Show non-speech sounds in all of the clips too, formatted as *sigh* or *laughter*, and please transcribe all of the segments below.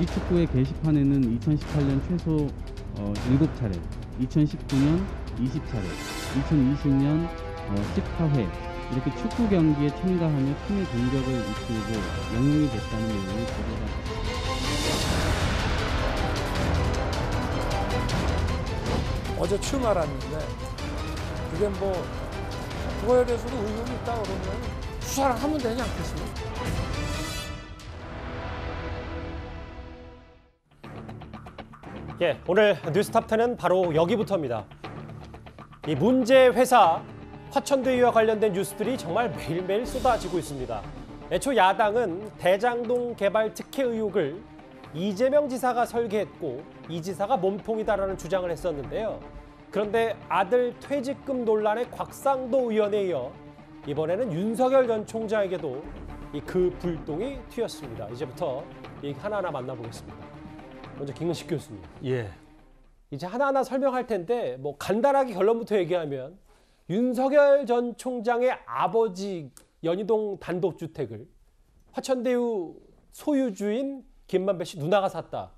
우리축구의 게시판에는 2018년 최소 어, 7차례, 2019년 20차례, 2020년 어, 14회 이렇게 축구 경기에 참가하며 팀의 공격을 이끌고 영웅이 됐다는 내용이 보도가 어제 처음 알았는데 그게 뭐 그거에 대해서도 의견이 있다 그러면 수사를 하면 되지 않겠습니까? 예, 오늘 뉴스탑 10은 바로 여기부터입니다. 이 문제 회사 화천대유와 관련된 뉴스들이 정말 매일매일 쏟아지고 있습니다. 애초 야당은 대장동 개발 특혜 의혹을 이재명 지사가 설계했고 이 지사가 몸통이다라는 주장을 했었는데요. 그런데 아들 퇴직금 논란의 곽상도 의원에 이어 이번에는 윤석열 전 총장에게도 그 불똥이 튀었습니다. 이제부터 하나하나 만나보겠습니다. 먼저 김근식 교수님. 예. 이제 하나하나 설명할 텐데 뭐 간단하게 결론부터 얘기하면 윤석열 전 총장의 아버지 연희동 단독주택을 화천대유 소유주인 김만배 씨 누나가 샀다.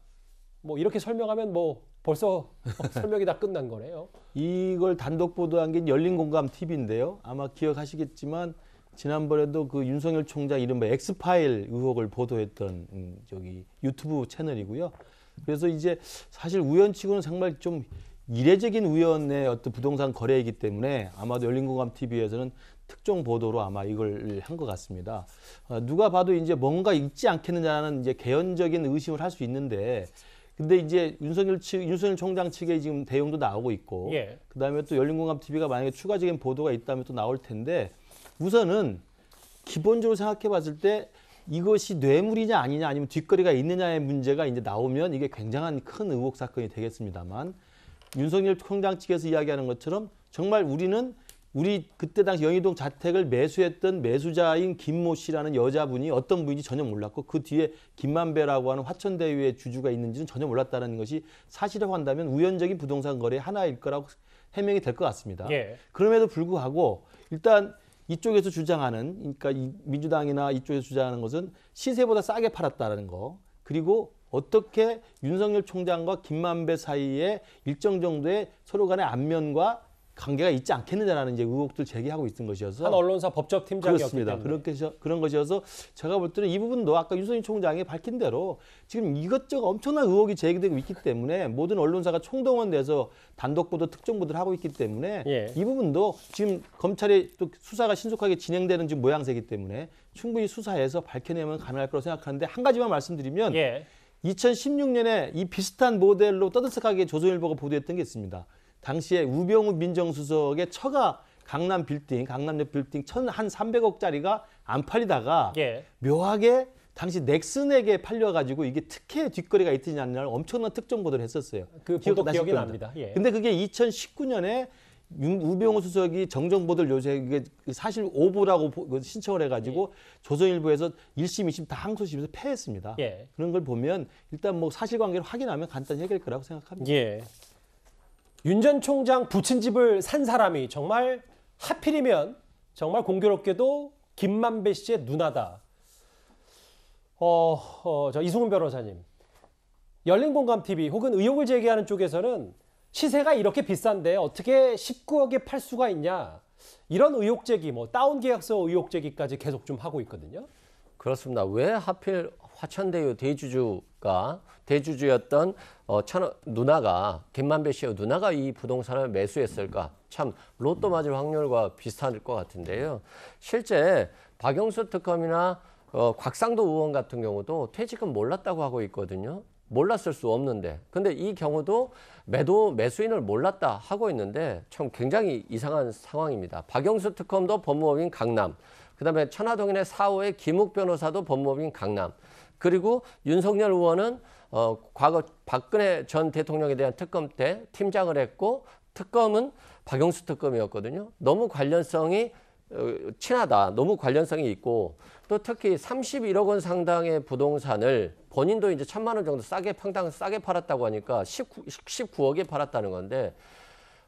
뭐 이렇게 설명하면 뭐 벌써 *laughs* 설명이 다 끝난 거네요. 이걸 단독 보도한 게 열린공감 TV인데요. 아마 기억하시겠지만 지난번에도 그 윤석열 총장 이른바 엑스파일 의혹을 보도했던 음, 저기 유튜브 채널이고요. 그래서 이제 사실 우연치고는 정말 좀 이례적인 우연의 어떤 부동산 거래이기 때문에 아마도 열린공감 TV에서는 특종 보도로 아마 이걸 한 것 같습니다. 어, 누가 봐도 이제 뭔가 있지 않겠느냐는 이제 개연적인 의심을 할 수 있는데 근데 이제 윤석열 측, 윤석열 총장 측의 지금 대응도 나오고 있고, 예. 그 다음에 또 열린공감 TV가 만약에 추가적인 보도가 있다면 또 나올 텐데, 우선은 기본적으로 생각해 봤을 때 이것이 뇌물이냐 아니냐 아니면 뒷거리가 있느냐의 문제가 이제 나오면 이게 굉장한 큰 의혹 사건이 되겠습니다만 윤석열 총장 측에서 이야기하는 것처럼 정말 우리는 우리 그때 당시 영희동 자택을 매수했던 매수자인 김모 씨라는 여자분이 어떤 분인지 전혀 몰랐고 그 뒤에 김만배라고 하는 화천대유의 주주가 있는지는 전혀 몰랐다는 것이 사실이라고 한다면 우연적인 부동산 거래의 하나일 거라고 해명이 될 것 같습니다. 예. 그럼에도 불구하고 일단 이쪽에서 주장하는 그러니까 민주당이나 이쪽에서 주장하는 것은 시세보다 싸게 팔았다라는 거 그리고 어떻게 윤석열 총장과 김만배 사이에 일정 정도의 서로 간의 안면과 관계가 있지 않겠느냐라는 이제 의혹들 제기하고 있던 것이어서 한 언론사 법적 팀장이었습니다. 그렇게 그런 것이어서 제가 볼 때는 이 부분도 아까 윤석열 총장이 밝힌 대로 지금 이것저것 엄청난 의혹이 제기되고 있기 때문에 모든 언론사가 총동원돼서 단독 보도, 특정 보도를 하고 있기 때문에 예. 이 부분도 지금 검찰의 또 수사가 신속하게 진행되는 지금 모양새이기 때문에 충분히 수사해서 밝혀내면 가능할 거라고 생각하는데 한 가지만 말씀드리면 예. 2016년에 이 비슷한 모델로 떠들썩하게 조선일보가 보도했던 게 있습니다. 당시에 우병우 민정수석의 처가 강남 빌딩, 강남역 빌딩 천한 300억짜리가 안 팔리다가 예. 묘하게 당시 넥슨에게 팔려가지고 이게 특혜 뒷거래가 있지 않냐를 엄청난 특정 보도를 했었어요. 그 기억, 기억이 납니다. 예. 근데 그게 2019년에 우병우 수석이 정정보도를 요새 이게 사실 오보라고 그 신청을 해가지고 예. 조선일보에서 1심, 2심 다 항소심에서 패했습니다. 예. 그런 걸 보면 일단 뭐 사실관계를 확인하면 간단히 해결될 거라고 생각합니다. 예. 윤전 총장 부친집을 산 사람이 정말 하필이면 정말 공교롭게도 김만배 씨의 누나다. 어, 어, 저 이승훈 변호사님. 열린공감TV 혹은 의혹을 제기하는 쪽에서는 시세가 이렇게 비싼데 어떻게 19억에 팔 수가 있냐. 이런 의혹 제기, 뭐 다운 계약서 의혹 제기까지 계속 좀 하고 있거든요. 그렇습니다. 왜 하필 화천대유 대주주가 대주주였던 어, 천, 누나가 김만배 씨의 누나가 이 부동산을 매수했을까? 참 로또 맞을 확률과 비슷할 것 같은데요. 실제 박영수 특검이나 어, 곽상도 의원 같은 경우도 퇴직금 몰랐다고 하고 있거든요. 몰랐을 수 없는데 근데 이 경우도 매도 매수인을 몰랐다 하고 있는데 참 굉장히 이상한 상황입니다. 박영수 특검도 법무법인 강남 그다음에 천화동인의 사호의 김욱 변호사도 법무법인 강남 그리고 윤석열 의원은 어, 과거 박근혜 전 대통령에 대한 특검 때 팀장을 했고 특검은 박영수 특검이었거든요. 너무 관련성이 어, 친하다. 너무 관련성이 있고 또 특히 31억 원 상당의 부동산을 본인도 이제 천만 원 정도 싸게 평당 싸게 팔았다고 하니까 19, 19억에 팔았다는 건데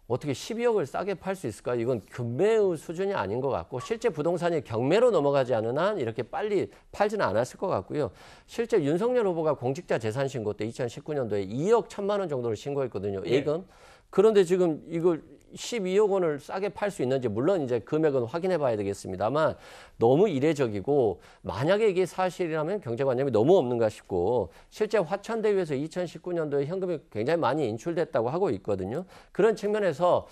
어떻게 12억을 싸게 팔 수 있을까? 이건 금매의 수준이 아닌 것 같고 실제 부동산이 경매로 넘어가지 않은 한 이렇게 빨리 팔지는 않았을 것 같고요. 실제 윤석열 후보가 공직자 재산 신고 때 2019년도에 2억 천만 원 정도를 신고했거든요. 예금. 네. 그런데 지금 이걸 12억 원을 싸게 팔 수 있는지 물론 이제 금액은 확인해 봐야 되겠습니다만 너무 이례적이고 만약에 이게 사실이라면 경제관념이 너무 없는가 싶고 실제 화천대유에서 2019년도에 현금이 굉장히 많이 인출됐다고 하고 있거든요. 그런 측면에서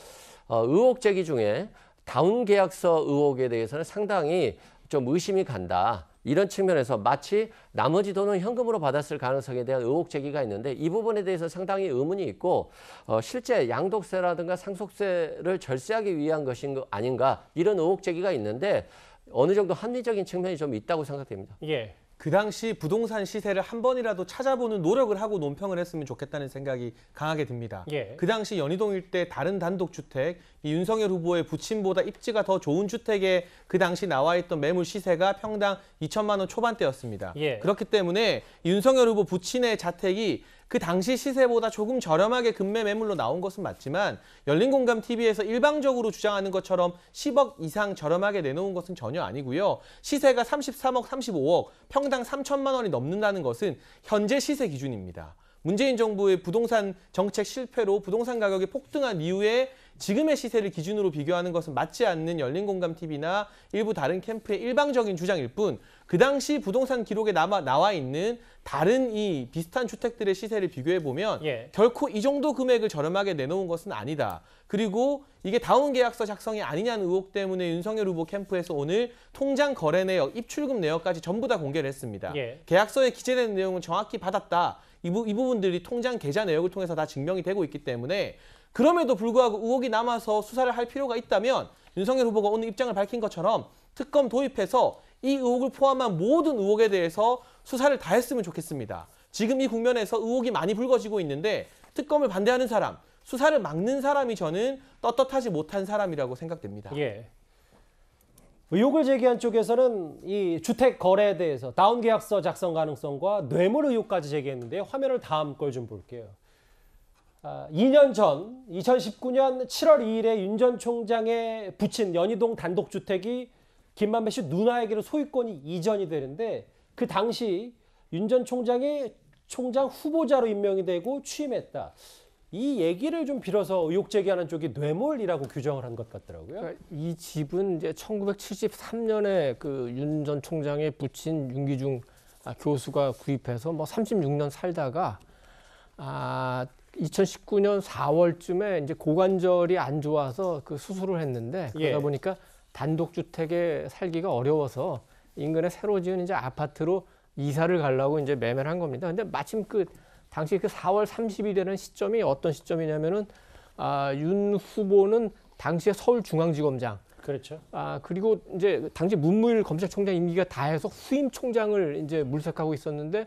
어, 의혹 제기 중에 다운 계약서 의혹에 대해서는 상당히 좀 의심이 간다. 이런 측면에서 마치 나머지 돈은 현금으로 받았을 가능성에 대한 의혹 제기가 있는데 이 부분에 대해서 상당히 의문이 있고 어, 실제 양도세라든가 상속세를 절세하기 위한 것인 거 아닌가 이런 의혹 제기가 있는데 어느 정도 합리적인 측면이 좀 있다고 생각됩니다. 예. 그 당시 부동산 시세를 한 번이라도 찾아보는 노력을 하고 논평을 했으면 좋겠다는 생각이 강하게 듭니다. 예. 그 당시 연희동 일대 다른 단독주택, 윤석열 후보의 부친보다 입지가 더 좋은 주택에 그 당시 나와 있던 매물 시세가 평당 2천만 원 초반대였습니다. 예. 그렇기 때문에 윤석열 후보 부친의 자택이 그 당시 시세보다 조금 저렴하게 금매 매물로 나온 것은 맞지만 열린공감TV에서 일방적으로 주장하는 것처럼 10억 이상 저렴하게 내놓은 것은 전혀 아니고요. 시세가 33억, 35억, 평당 3천만 원이 넘는다는 것은 현재 시세 기준입니다. 문재인 정부의 부동산 정책 실패로 부동산 가격이 폭등한 이후에 지금의 시세를 기준으로 비교하는 것은 맞지 않는 열린공감TV나 일부 다른 캠프의 일방적인 주장일 뿐 그 당시 부동산 기록에 남아, 나와 있는 다른 이 비슷한 주택들의 시세를 비교해보면 예. 결코 이 정도 금액을 저렴하게 내놓은 것은 아니다. 그리고 이게 다운 계약서 작성이 아니냐는 의혹 때문에 윤석열 후보 캠프에서 오늘 통장 거래 내역, 입출금 내역까지 전부 다 공개를 했습니다. 예. 계약서에 기재된 내용은 정확히 받았다. 이, 부, 이 부분들이 통장 계좌 내역을 통해서 다 증명이 되고 있기 때문에 그럼에도 불구하고 의혹이 남아서 수사를 할 필요가 있다면 윤석열 후보가 오늘 입장을 밝힌 것처럼 특검 도입해서 이 의혹을 포함한 모든 의혹에 대해서 수사를 다 했으면 좋겠습니다. 지금 이 국면에서 의혹이 많이 불거지고 있는데 특검을 반대하는 사람, 수사를 막는 사람이 저는 떳떳하지 못한 사람이라고 생각됩니다. 예. 의혹을 제기한 쪽에서는 이 주택 거래에 대해서 다운 계약서 작성 가능성과 뇌물 의혹까지 제기했는데 화면을 다음 걸 좀 볼게요. 2년 아, 전 2019년 7월 2일에 윤 전 총장의 부친 연희동 단독주택이 김만배 씨 누나에게로 소유권이 이전이 되는데 그 당시 윤 전 총장이 총장 후보자로 임명이 되고 취임했다. 이 얘기를 좀 빌어서 의혹 제기하는 쪽이 뇌물이라고 규정을 한 것 같더라고요. 그러니까 이 집은 이제 1973년에 그윤전 총장의 부친 윤기중 아, 교수가 구입해서 뭐 36년 살다가 아 2019년 4월쯤에 이제 고관절이 안 좋아서 그 수술을 했는데 그러다 예. 보니까 단독 주택에 살기가 어려워서 인근에 새로 지은 이제 아파트로 이사를 가려고 이제 매매를 한 겁니다. 근데 마침 그 당시 그 4월 30일 이라는 시점이 어떤 시점이냐면은 아, 윤 후보는 당시에 서울중앙지검장 그렇죠. 아 그리고 이제 당시 문무일 검찰총장 임기가 다해서 후임 총장을 이제 물색하고 있었는데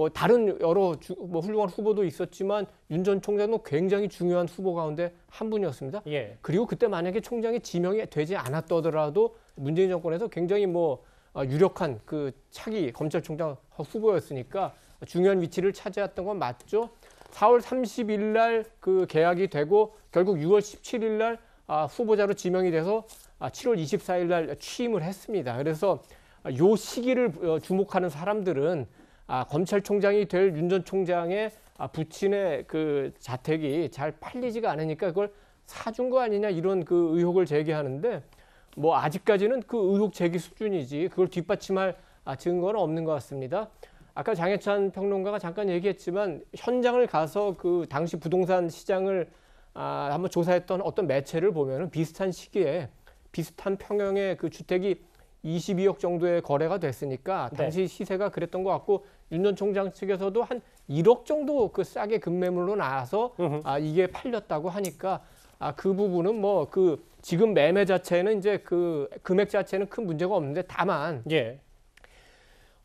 뭐 다른 여러 주, 뭐 훌륭한 후보도 있었지만 윤 전 총장도 굉장히 중요한 후보 가운데 한 분이었습니다. 예. 그리고 그때 만약에 총장이 지명이 되지 않았더라도 문재인 정권에서 굉장히 뭐 어, 유력한 그 차기 검찰총장 후보였으니까 중요한 위치를 차지했던 건 맞죠. 4월 30일 날 그 계약이 되고 결국 6월 17일 날 아, 후보자로 지명이 돼서 아, 7월 24일 날 취임을 했습니다. 그래서 아, 요 시기를 어, 주목하는 사람들은 아, 검찰총장이 될 윤 전 총장의 아, 부친의 그 자택이 잘 팔리지가 않으니까 그걸 사준 거 아니냐 이런 그 의혹을 제기하는데 뭐 아직까지는 그 의혹 제기 수준이지 그걸 뒷받침할 아, 증거는 없는 것 같습니다. 아까 장해찬 평론가가 잠깐 얘기했지만 현장을 가서 그 당시 부동산 시장을 아, 한번 조사했던 어떤 매체를 보면 비슷한 시기에 비슷한 평형의 그 주택이 22억 정도의 거래가 됐으니까 네. 당시 네. 시세가 그랬던 것 같고 윤전 총장 측에서도 한 1억 정도 그 싸게 급매물로 나와서 으흠. 아 이게 팔렸다고 하니까 아 그 부분은 뭐 그 지금 매매 자체는 이제 그 금액 자체는 큰 문제가 없는데 다만 예.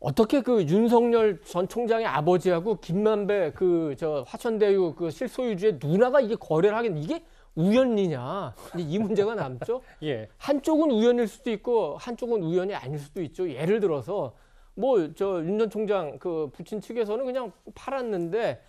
어떻게 그 윤석열 전 총장의 아버지하고 김만배 그 저 화천대유 그 실소유주의 누나가 이게 거래를 하긴 이게 우연이냐 이 문제가 남죠. *laughs* 예. 한쪽은 우연일 수도 있고 한쪽은 우연이 아닐 수도 있죠. 예를 들어서 뭐저윤전 총장 그 부친 측에서는 그냥 팔았는데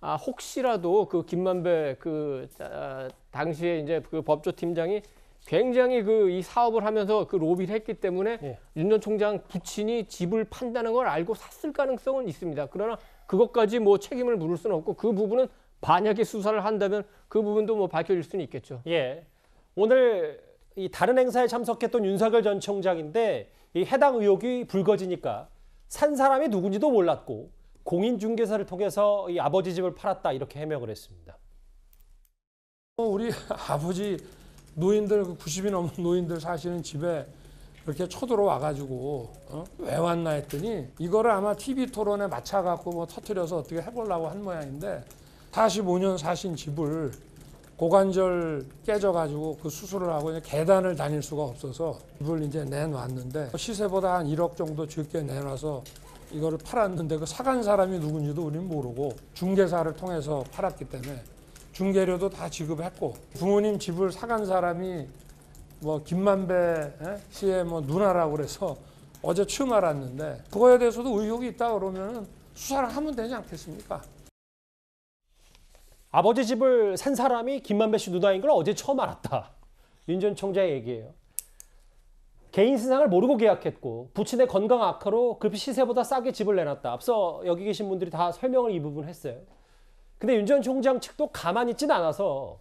아 혹시라도 그 김만배 그 아, 당시에 이제 그 법조팀장이 굉장히 그 이 사업을 하면서 그 로비를 했기 때문에 예. 윤전 총장 부친이 집을 판다는 걸 알고 샀을 가능성은 있습니다. 그러나 그것까지 뭐 책임을 물을 수는 없고 그 부분은 만약에 수사를 한다면 그 부분도 뭐 밝혀질 수는 있겠죠. 예. 오늘 이 다른 행사에 참석했던 윤석열 전 총장인데 이 해당 의혹이 불거지니까 산 사람이 누군지도 몰랐고 공인중개사를 통해서 이 아버지 집을 팔았다 이렇게 해명을 했습니다. 어, 우리 *laughs* 아버지 노인들 90이 그 넘은 노인들 사시는 집에 이렇게 쳐들어와 가지고 어? 왜 왔나 했더니 이거를 아마 TV 토론에 맞춰 갖고 뭐 터트려서 어떻게 해보려고 한 모양인데 45년 사신 집을 고관절 깨져가지고 그 수술을 하고 이제 계단을 다닐 수가 없어서 집을 이제 내놨는데 시세보다 한 1억 정도 적게 내놔서 이거를 팔았는데 그 사간 사람이 누군지도 우린 모르고 중개사를 통해서 팔았기 때문에 중개료도 다 지급했고 부모님 집을 사간 사람이 뭐 김만배 예? 씨의 뭐 누나라고 그래서 어제 처음 알았는데 그거에 대해서도 의혹이 있다 그러면은 수사를 하면 되지 않겠습니까? 아버지 집을 산 사람이 김만배 씨 누나인 걸 어제 처음 알았다. 윤 전 총장의 얘기예요. 개인 신상을 모르고 계약했고 부친의 건강 악화로 급히 시세보다 싸게 집을 내놨다. 앞서 여기 계신 분들이 다 설명을 이 부분 했어요. 근데 윤전 총장 측도 가만히 있진 않아서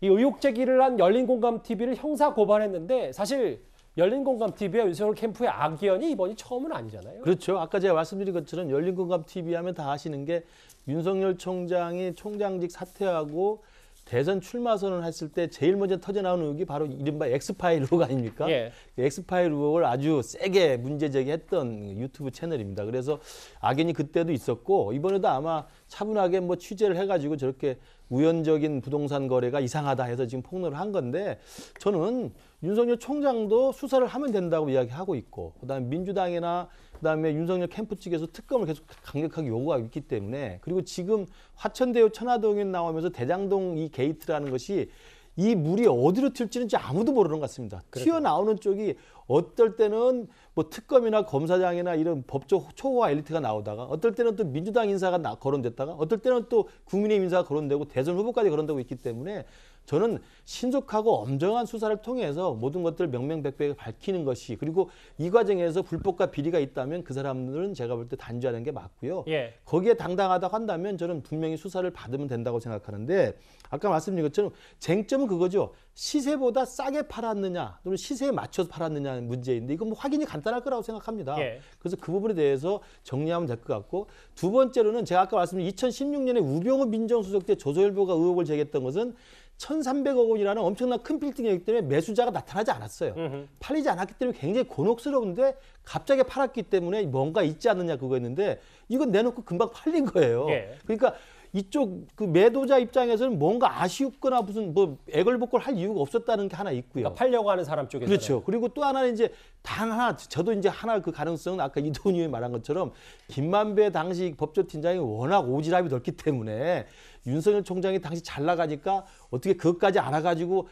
이 의혹 제기를 한 열린공감TV를 형사 고발했는데 사실 열린공감TV와 윤석열 캠프의 악연이 이번이 처음은 아니잖아요. 그렇죠. 아까 제가 말씀드린 것처럼 열린공감TV 하면 다 아시는 게 윤석열 총장이 총장직 사퇴하고 대선 출마 선언을 했을 때 제일 먼저 터져나온 의혹이 바로 이른바 엑스파일 의혹 아닙니까? 예. 그 엑스파일 의혹을 아주 세게 문제 제기했던 그 유튜브 채널입니다. 그래서 악연이 그때도 있었고 이번에도 아마 차분하게 뭐 취재를 해가지고 저렇게 우연적인 부동산 거래가 이상하다 해서 지금 폭로를 한 건데 저는 윤석열 총장도 수사를 하면 된다고 이야기하고 있고 그다음에 민주당이나 그다음에 윤석열 캠프 측에서 특검을 계속 강력하게 요구하고 있기 때문에 그리고 지금 화천대유 천화동에 나오면서 대장동 이 게이트라는 것이 이 물이 어디로 튈지는 아무도 모르는 것 같습니다. 그렇죠. 튀어나오는 쪽이 어떨 때는 뭐 특검이나 검사장이나 이런 법적 초호화 엘리트가 나오다가 어떨 때는 또 민주당 인사가 나, 거론됐다가 어떨 때는 또 국민의힘 인사가 거론되고 대선 후보까지 거론되고 있기 때문에 저는 신속하고 엄정한 수사를 통해서 모든 것들을 명명백백 밝히는 것이 그리고 이 과정에서 불법과 비리가 있다면 그 사람들은 제가 볼 때 단죄하는 게 맞고요. 예. 거기에 당당하다 고 한다면 저는 분명히 수사를 받으면 된다고 생각하는데 아까 말씀드린 것처럼 쟁점은 그거죠. 시세보다 싸게 팔았느냐 또는 시세에 맞춰서 팔았느냐는 문제인데 이건 뭐 확인이 간단할 거라고 생각합니다. 예. 그래서 그 부분에 대해서 정리하면 될 것 같고 두 번째로는 제가 아까 말씀드린 2016년에 우병우 민정수석 때 조소일보가 의혹을 제기했던 것은 1,300억 원이라는 엄청난 큰 빌딩이기 때문에 매수자가 나타나지 않았어요. 으흠. 팔리지 않았기 때문에 굉장히 곤혹스러운데 갑자기 팔았기 때문에 뭔가 있지 않느냐 그거였는데 이건 내놓고 금방 팔린 거예요. 예. 그러니까 이쪽 그 매도자 입장에서는 뭔가 아쉬웠거나 무슨 뭐 애걸복걸 할 이유가 없었다는 게 하나 있고요. 그러니까 팔려고 하는 사람 쪽에서 그렇죠. 그리고 또 하나는 이제 단 하나 저도 이제 하나 그 가능성은 아까 이동희 말한 것처럼 김만배 당시 법조팀장이 워낙 오지랖이 넓기 때문에 윤석열 총장이 당시 잘 나가니까 어떻게 그것까지 알아가지고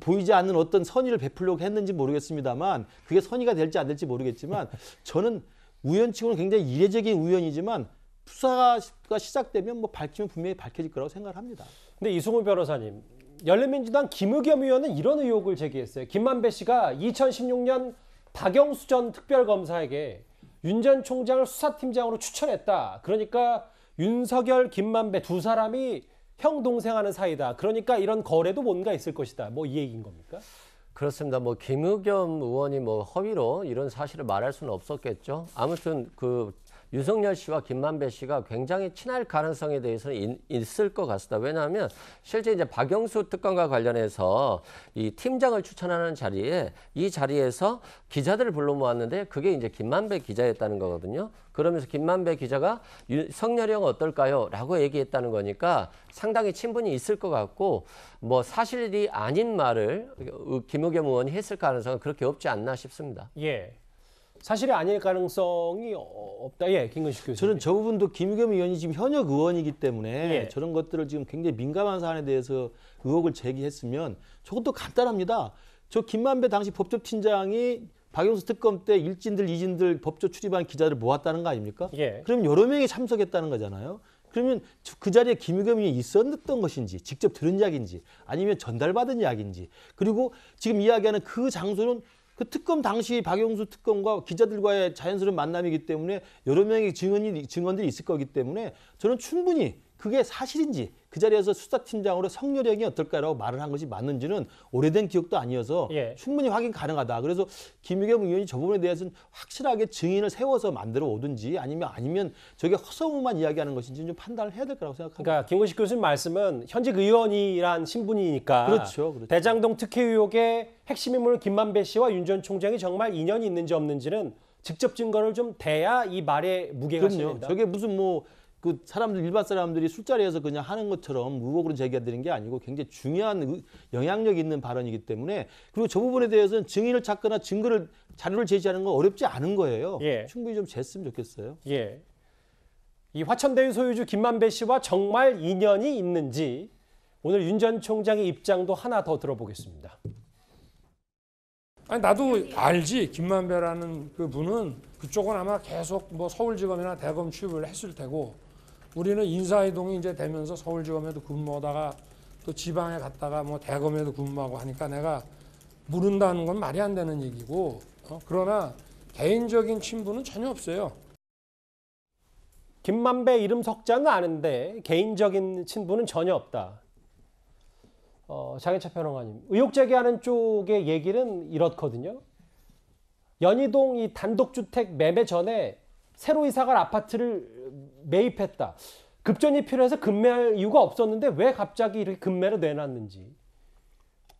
보이지 않는 어떤 선의를 베풀려고 했는지 모르겠습니다만 그게 선의가 될지 안 될지 모르겠지만 *laughs* 저는 우연치고는 굉장히 이례적인 우연이지만 수사가 시작되면 뭐 밝히면 분명히 밝혀질 거라고 생각을 합니다. 근데 이승우 변호사님, 열린민주당 김의겸 의원은 이런 의혹을 제기했어요. 김만배 씨가 2016년 박영수 전 특별검사에게 윤 전 총장을 수사팀장으로 추천했다. 그러니까 윤석열, 김만배 두 사람이 형 동생 하는 사이다. 그러니까 이런 거래도 뭔가 있을 것이다. 뭐 이 얘기인 겁니까? 그렇습니다. 뭐 김의겸 의원이 뭐 허위로 이런 사실을 말할 수는 없었겠죠. 아무튼 그 유석열 씨와 김만배 씨가 굉장히 친할 가능성에 대해서는 인, 있을 것 같습니다. 왜냐하면 실제 이제 박영수 특검과 관련해서 이 팀장을 추천하는 자리에 이 자리에서 기자들을 불러 모았는데 그게 이제 김만배 기자였다는 거거든요. 그러면서 김만배 기자가 성렬이 형 어떨까요? 라고 얘기했다는 거니까 상당히 친분이 있을 것 같고 뭐 사실이 아닌 말을 그 김우겸 의원이 했을 가능성은 그렇게 없지 않나 싶습니다. 예. 사실이 아닐 가능성이 어, 없다. 예, 김근식 교수. 저는 저 부분도 김겸 의원이 지금 현역 의원이기 때문에 예. 저런 것들을 지금 굉장히 민감한 사안에 대해서 의혹을 제기했으면 저것도 간단합니다. 저 김만배 당시 법조팀장이 박영수 특검 때 일진들 이진들 법조 출입한 기자들 모았다는 거 아닙니까? 예. 그럼 여러 명이 참석했다는 거잖아요. 그러면 그 자리에 김의겸이 있었던 것인지 직접 들은 이야기인지 아니면 전달받은 이야기인지 그리고 지금 이야기하는 그 장소는 그 특검 당시 박영수 특검과 기자들과의 자연스러운 만남이기 때문에 여러 명의 증언이 증언들이 있을 거기 때문에 저는 충분히 그게 사실인지 그 자리에서 수사팀장으로 성렬형이 어떨까라고 말을 한 것이 맞는지는 오래된 기억도 아니어서 예. 충분히 확인 가능하다. 그래서 김유겸 의원이 저 부분에 대해서는 확실하게 증인을 세워서 만들어 오든지 아니면 아니면 저게 허소무만 이야기하는 것인지 좀 판단을 해야 될 거라고 생각합니다. 그러니까 김건식 교수님 말씀은 현직 의원이란 신분이니까 그렇죠, 그렇죠. 대장동 특혜 의혹의 핵심 인물 김만배 씨와 윤 전 총장이 정말 인연이 있는지 없는지는 직접 증거를 좀 대야 이 말의 무게가 실린다. 저게 무슨 뭐그 사람들 일반 사람들이 술자리에서 그냥 하는 것처럼 의혹으로 제기해드린 게 아니고 굉장히 중요한 영향력 있는 발언이기 때문에 그리고 저 부분에 대해서는 증인을 찾거나 증거를 자료를 제시하는 건 어렵지 않은 거예요. 예. 충분히 좀 쟀으면 좋겠어요. 예. 이 화천대유 소유주 김만배 씨와 정말 인연이 있는지 오늘 윤 전 총장의 입장도 하나 더 들어보겠습니다. 아니 나도 알지 김만배라는 그 분은 그쪽은 아마 계속 뭐 서울 지검이나 대검 취업을 했을 테고 우리는 인사이동이 이제 되면서 서울지검에도 근무하다가 또 지방에 갔다가 뭐 대검에도 근무하고 하니까 내가 모른다는 건 말이 안 되는 얘기고 어? 그러나 개인적인 친분은 전혀 없어요. 김만배 이름 석자는 아는데 개인적인 친분은 전혀 없다. 어, 장해차 평론가님, 의혹 제기하는 쪽의 얘기는 이렇거든요. 연희동 이 단독주택 매매 전에 새로 이사갈 아파트를 매입했다. 급전이 필요해서 급매할 이유가 없었는데 왜 갑자기 이렇게 급매로 내놨는지.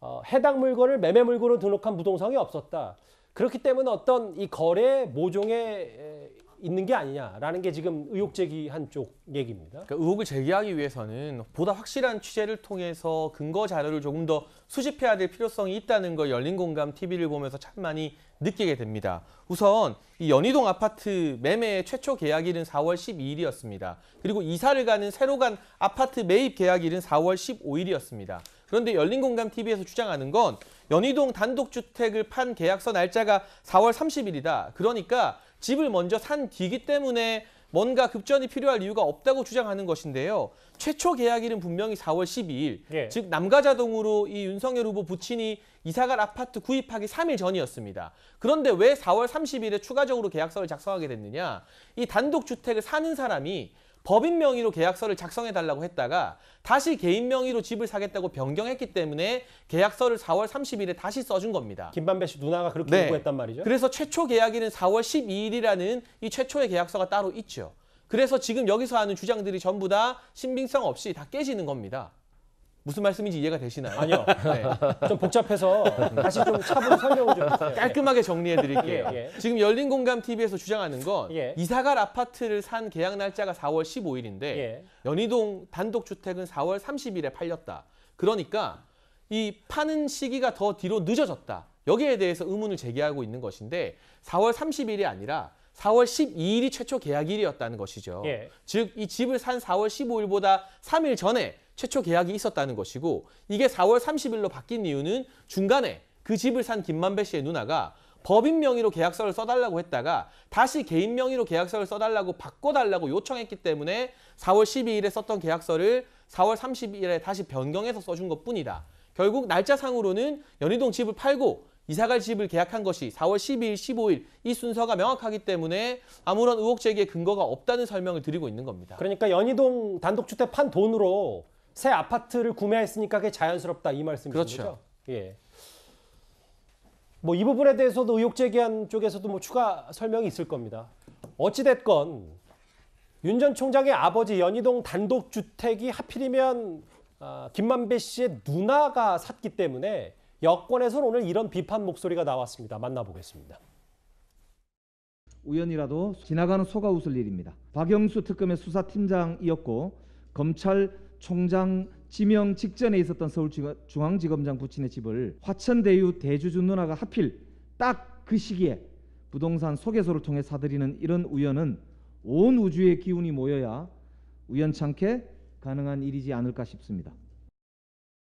어, 해당 물건을 매매 물건으로 등록한 부동산이 없었다. 그렇기 때문에 어떤 이 거래 모종의 있는 게 아니냐라는 게 지금 의혹 제기한 쪽 얘기입니다. 그러니까 의혹을 제기하기 위해서는 보다 확실한 취재를 통해서 근거 자료를 조금 더 수집해야 될 필요성이 있다는 걸 열린공감 TV를 보면서 참 많이 느끼게 됩니다. 우선 이 연희동 아파트 매매 최초 계약일은 4월 12일이었습니다. 그리고 이사를 가는 새로 간 아파트 매입 계약일은 4월 15일이었습니다. 그런데 열린공감TV에서 주장하는 건 연희동 단독주택을 판 계약서 날짜가 4월 30일이다. 그러니까 집을 먼저 산 뒤이기 때문에 뭔가 급전이 필요할 이유가 없다고 주장하는 것인데요. 최초 계약일은 분명히 4월 12일, 예. 즉 남가자동으로 이 윤석열 후보 부친이 이사갈 아파트 구입하기 3일 전이었습니다. 그런데 왜 4월 30일에 추가적으로 계약서를 작성하게 됐느냐? 이 단독주택을 사는 사람이 법인 명의로 계약서를 작성해 달라고 했다가 다시 개인 명의로 집을 사겠다고 변경했기 때문에 계약서를 4월 30일에 다시 써준 겁니다. 김반배 씨 누나가 그렇게 네. 요구했단 말이죠. 그래서 최초 계약일은 4월 12일이라는 이 최초의 계약서가 따로 있죠. 그래서 지금 여기서 하는 주장들이 전부 다 신빙성 없이 다 깨지는 겁니다. 무슨 말씀인지 이해가 되시나요? 아니요. 네. *laughs* 좀 복잡해서 다시 좀 차분히 설명을 좀주세요 깔끔하게 정리해 드릴게요. 예, 예. 지금 열린 공감 TV에서 주장하는 건 예. 이사갈 아파트를 산 계약 날짜가 4월 15일인데 예. 연희동 단독 주택은 4월 30일에 팔렸다. 그러니까 이 파는 시기가 더 뒤로 늦어졌다. 여기에 대해서 의문을 제기하고 있는 것인데 4월 30일이 아니라 4월 12일이 최초 계약일이었다는 것이죠. 예. 즉이 집을 산 4월 15일보다 3일 전에 최초 계약이 있었다는 것이고 이게 4월 30일로 바뀐 이유는 중간에 그 집을 산 김만배 씨의 누나가 법인 명의로 계약서를 써달라고 했다가 다시 개인 명의로 계약서를 써달라고 바꿔달라고 요청했기 때문에 4월 12일에 썼던 계약서를 4월 30일에 다시 변경해서 써준 것뿐이다. 결국 날짜상으로는 연희동 집을 팔고 이사갈 집을 계약한 것이 4월 12일, 15일 이 순서가 명확하기 때문에 아무런 의혹 제기의 근거가 없다는 설명을 드리고 있는 겁니다. 그러니까 연희동 단독주택 판 돈으로 새 아파트를 구매했으니까 그게 자연스럽다 이 말씀이신 그렇죠. 거죠? 예. 뭐 이 부분에 대해서도 의혹 제기한 쪽에서도 뭐 추가 설명이 있을 겁니다. 어찌 됐건 윤 전 총장의 아버지 연희동 단독 주택이 하필이면 아, 김만배 씨의 누나가 샀기 때문에 여권에서는 오늘 이런 비판 목소리가 나왔습니다. 만나보겠습니다. 우연이라도 지나가는 소가 웃을 일입니다. 박영수 특검의 수사팀장이었고 검찰 총장 지명 직전에 있었던 서울중앙지검장 부친의 집을 화천대유 대주주 누나가 하필 딱 그 시기에 부동산 소개소를 통해 사들이는 이런 우연은 온 우주의 기운이 모여야 우연찮게 가능한 일이지 않을까 싶습니다.